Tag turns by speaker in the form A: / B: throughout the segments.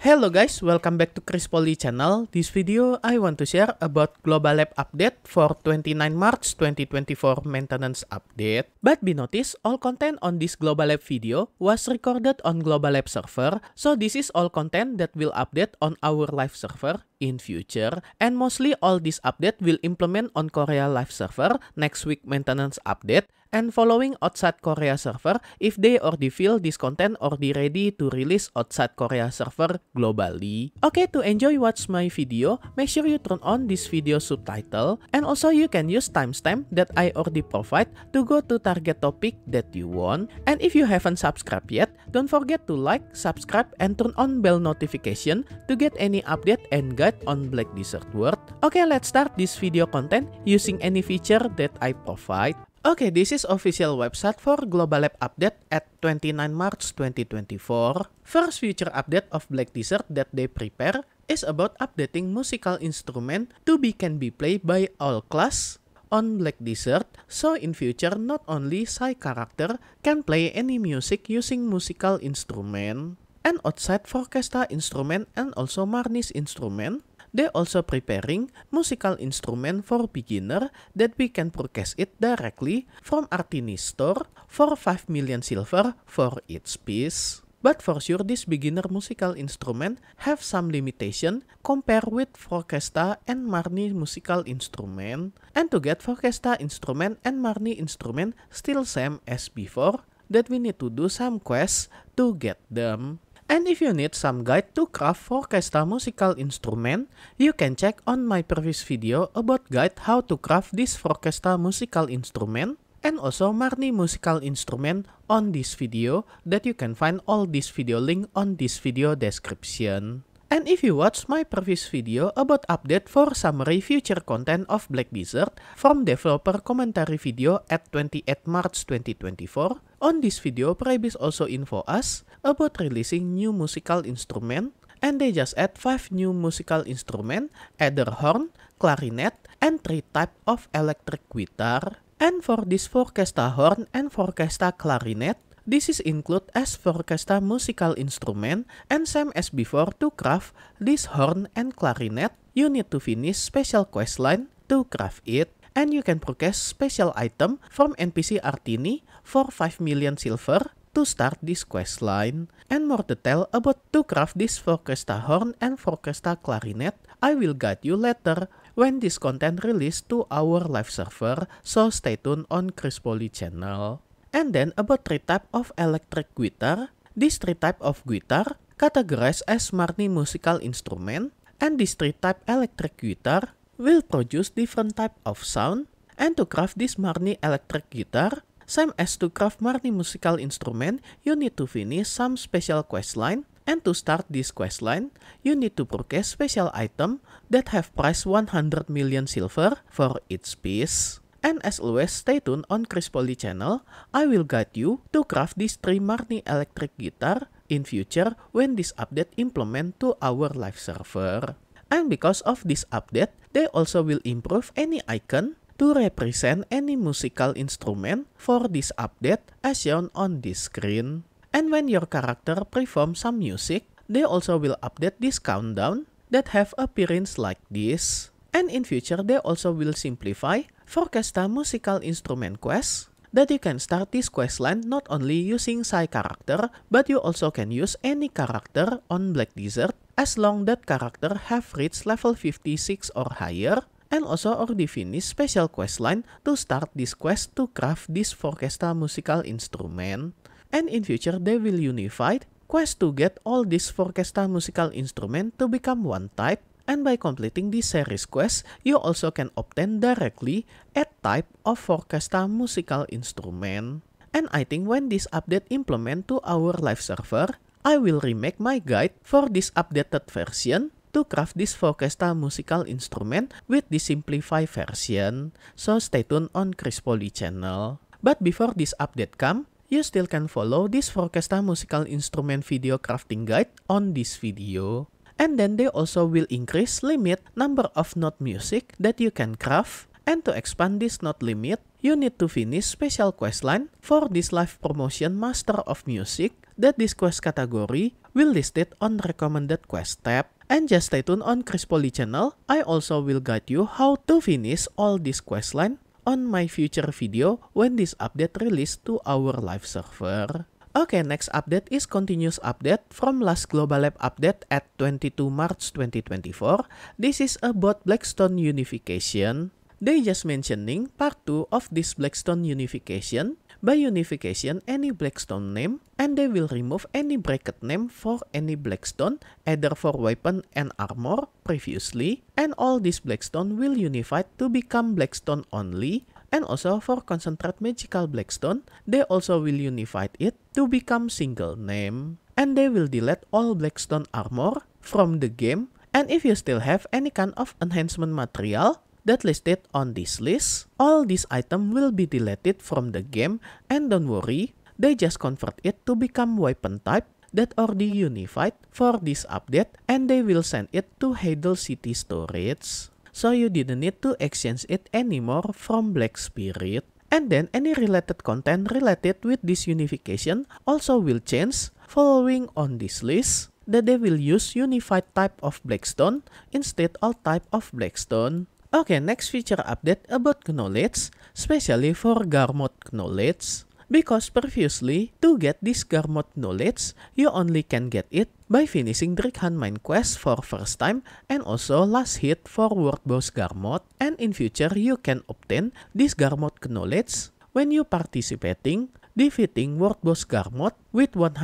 A: Hello guys, welcome back to Chris Poli channel. This video I want to share about Global Lab update for 29 March 2024 maintenance update. But be noticed, all content on this Global Lab video was recorded on Global Lab server, so this is all content that will update on our live server in future and mostly all this update will implement on Korea live server next week maintenance update and following outside Korea server if they already feel this content already ready to release outside Korea server globally. Okay, to enjoy watch my video, make sure you turn on this video subtitle and also you can use timestamp that I already provide to go to target topic that you want. And if you haven't subscribed yet, don't forget to like, subscribe, and turn on bell notification to get any update and guide on Black Desert World. Okay, let's start this video content using any feature that I provide. Oke, okay, this is official website for Global Lab update at 29 March 2024. First future update of Black Desert that they prepare is about updating musical instrument to be can be played by all class on Black Desert, so in future not only side character can play any music using musical instrument, and outside forecasta instrument and also Marnis instrument, They also preparing musical instrument for beginner that we can purchase it directly from Artini store for 5 million silver for each piece. But for sure this beginner musical instrument have some limitation compared with Forkesta and Marni musical instrument. And to get Forkesta instrument and Marni instrument still same as before that we need to do some quests to get them. And if you need some guide to craft orchestra musical instrument, you can check on my previous video about guide how to craft this orchestra musical instrument and also Marni musical instrument on this video that you can find all this video link on this video description. And if you watch my previous video about update for summary future content of Black Desert from developer commentary video at 28 March 2024, on this video, Prebis also info us about releasing new musical instrument and they just add 5 new musical instrument, either horn, clarinet, and 3 type of electric guitar. And for this forecasta horn and forecasta clarinet, this is include as forecasta musical instrument and same as before to craft this horn and clarinet, you need to finish special questline to craft it. and you can purchase special item from NPC Artini for 5 million silver to start this quest line. And more detail about to craft this Forcresta horn and Forcresta clarinet, I will guide you later when this content released to our live server, so stay tuned on Crispoli channel. And then about three type of electric guitar. This three type of guitar categorized as Marni musical instrument, and this three type electric guitar will produce different type of sound, and to craft this Marni electric guitar, same as to craft Marni musical instrument, you need to finish some special questline, and to start this questline, you need to purchase special item that have price 100 million silver for each piece. And as always, stay tuned on Chris Poly channel. I will guide you to craft this 3 Marni electric guitar in future when this update implement to our live server. And because of this update, they also will improve any icon to represent any musical instrument for this update as shown on this screen. And when your character performs some music, they also will update this countdown that have appearance like this. And in future, they also will simplify Forecasta musical instrument quests that you can start this questline not only using Psy character, but you also can use any character on Black Desert as long that character have reached level 56 or higher, and also already finished special quest line to start this quest to craft this Forkesta musical instrument. And in future they will unify quest to get all this Forkesta musical instrument to become one type and by completing this series quest, you also can obtain directly a type of Forkesta musical instrument. And I think when this update implement to our live server, I will remake my guide for this updated version to craft this Vocesta musical instrument with the simplified version, so stay tuned on Chris Poly channel. But before this update come, you still can follow this Vocesta musical instrument video crafting guide on this video. And then they also will increase limit number of note music that you can craft And to expand this note limit, you need to finish special questline for this live promotion Master of Music that this quest category will list it on recommended quest tab. And just stay tuned on Chris Poly channel, I also will guide you how to finish all this quest line on my future video when this update release to our live server. Okay, next update is continuous update from last Global Lab update at 22 March 2024. This is about Blackstone unification. They just mentioning part 2 of this Blackstone unification. By unification, any Blackstone name, and they will remove any bracket name for any Blackstone, either for weapon and armor previously, and all this Blackstone will unify to become Blackstone only, and also for concentrate magical Blackstone, they also will unify it to become single name. And they will delete all Blackstone armor from the game and if you still have any kind of enhancement material, that listed on this list, all these items will be deleted from the game and don't worry, they just convert it to become weapon type that already unified for this update and they will send it to Heidel City Storage. So you didn't need to exchange it anymore from Black Spirit. And then any related content related with this unification also will change following on this list that they will use unified type of Blackstone instead all type of Blackstone. Okay, next feature update about Knowledge, especially for Garmod Knowledge. Because previously, to get this Garmod Knowledge, you only can get it by finishing Drikhan Mine Quest for first time and also last hit for World Boss Garmod. And in future, you can obtain this Garmod Knowledge when you participating defeating World Boss Garmod with 100%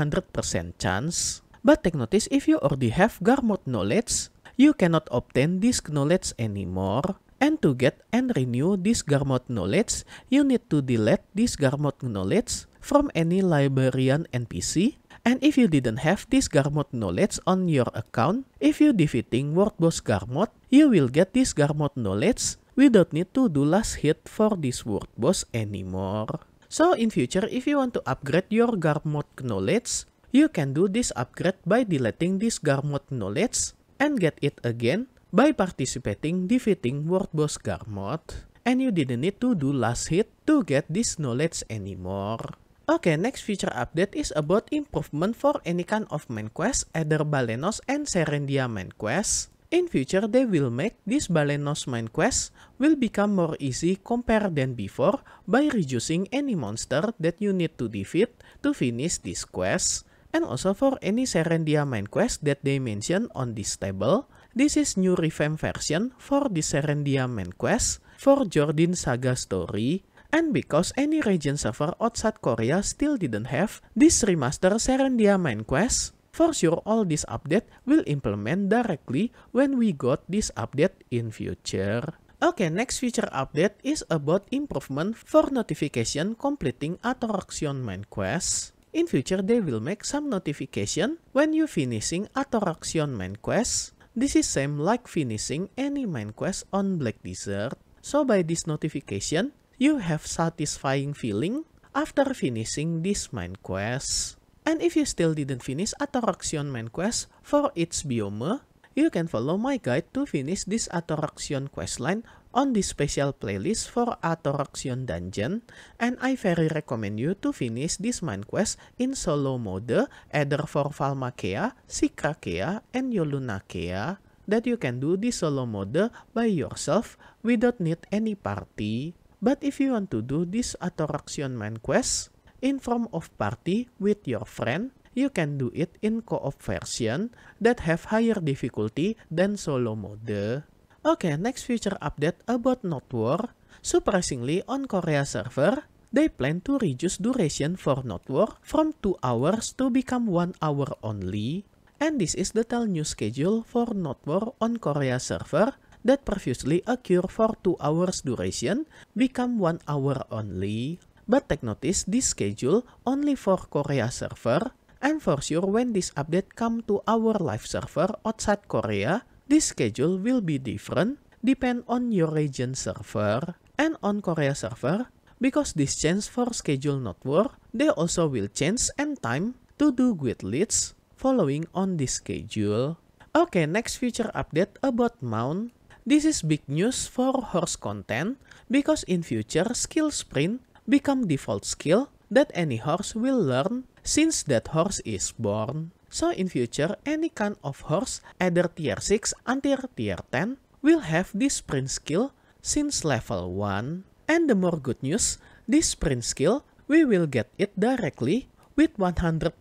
A: chance. But take notice if you already have Garmod Knowledge, you cannot obtain this knowledge anymore. And to get and renew this Garmod knowledge, you need to delete this Garmod knowledge from any librarian NPC. And if you didn't have this Garmod knowledge on your account, if you defeating Boss Garmot, you will get this Garmod knowledge we don't need to do last hit for this World boss anymore. So in future, if you want to upgrade your Garmod knowledge, you can do this upgrade by deleting this Garmod knowledge and get it again by participating defeating World Boss Garmod and you didn't need to do last hit to get this knowledge anymore. Okay, next feature update is about improvement for any kind of main quest, either Balenos and Serendia main quest. In future, they will make this Balenos main quest will become more easy compared than before by reducing any monster that you need to defeat to finish this quest and also for any Serendia main quest that they mention on this table. This is new revamp version for the Serendia main quest for Jordan Saga story, and because any region server outside Korea still didn't have this remaster Serendia main quest, for sure all this update will implement directly when we got this update in future. Okay, next feature update is about improvement for notification completing Attraction main quest. In future, they will make some notification when you finishing Atoraxion main quest. This is same like finishing any main quest on Black Desert. So by this notification, you have satisfying feeling after finishing this main quest. And if you still didn't finish Atoraxion main quest for its biome, you can follow my guide to finish this Atoraxion questline on this special playlist for Atoraxion Dungeon and I very recommend you to finish this main quest in solo mode either for Valmakea, Sikrakea, and Yolunakea that you can do this solo mode by yourself without need any party. But if you want to do this Atoraxion main quest in form of party with your friend, you can do it in co-op version that have higher difficulty than solo mode. Okay, next feature update about Not War. Surprisingly, on Korea server, they plan to reduce duration for Not War from 2 hours to become 1 hour only. And this is the tell new schedule for Not War on Korea server that previously occur for 2 hours duration become 1 hour only. But take notice this schedule only for Korea server and for sure when this update come to our live server outside Korea, This schedule will be different depend on your region server and on Korea server because this change for schedule not work, they also will change and time to do guild leads following on this schedule. Okay, next feature update about mount. This is big news for horse content because in future skill sprint become default skill that any horse will learn since that horse is born. So in future, any kind of horse, either tier 6 until tier 10, will have this sprint skill since level 1. And the more good news, this sprint skill, we will get it directly with 100%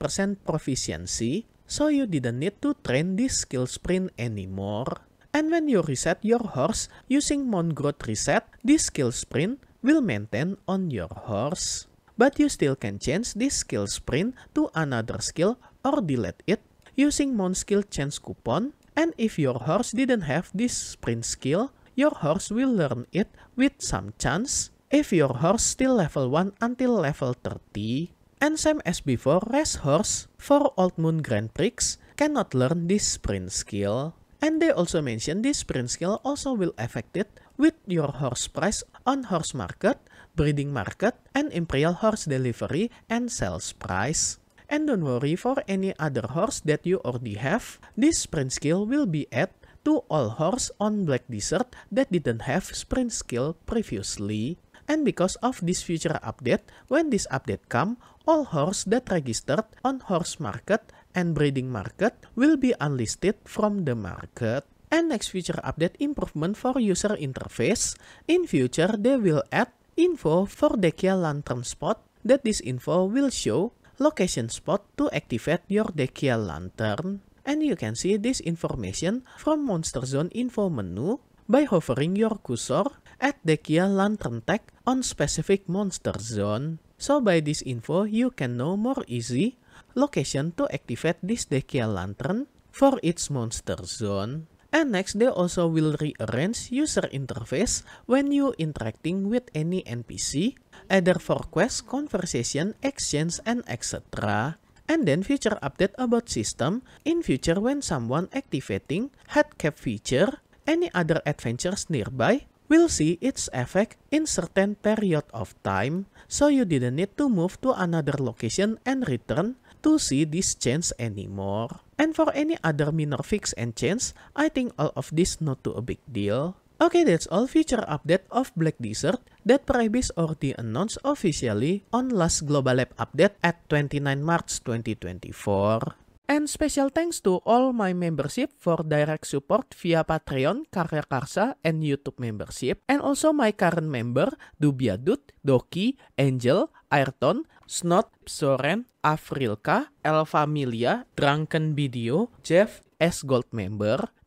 A: proficiency, so you didn't need to train this skill sprint anymore. And when you reset your horse using Mongroth Reset, this skill sprint will maintain on your horse. But you still can change this skill sprint to another skill or delete it using Moon skill Chance coupon and if your horse didn't have this sprint skill, your horse will learn it with some chance if your horse still level 1 until level 30. And same as before, race horse for Old Moon Grand Prix cannot learn this sprint skill. And they also mention this sprint skill also will affect it with your horse price on horse market, breeding market, and imperial horse delivery and sales price. And don't worry for any other horse that you already have, this sprint skill will be added to all horse on Black Desert that didn't have sprint skill previously. And because of this future update, when this update come, all horse that registered on horse market and breeding market will be unlisted from the market. And next future update improvement for user interface. In future, they will add info for Dekia Lantern Spot that this info will show location spot to activate your decal lantern. And you can see this information from Monster Zone info menu by hovering your cursor at decal lantern tag on specific monster zone. So by this info, you can know more easy location to activate this decal lantern for its monster zone. And next, they also will rearrange user interface when you interacting with any NPC, either for quest, conversation, exchange, and etc. And then future update about system, in future when someone activating headcap feature, any other adventures nearby, will see its effect in certain period of time, so you didn't need to move to another location and return to see this change anymore. And for any other minor fix and change, I think all of this not too a big deal. Okay, that's all feature update of Black Desert that Paribis already announced officially on last Global Lab update at 29 March 2024. And special thanks to all my membership for direct support via Patreon, Karya Karsa, and YouTube membership. And also my current member, Dubiadut, Doki, Angel, Ayrton, Snot, Soren, Afrilka, Elfamilia, Drunken Video, Jeff, S Gold member,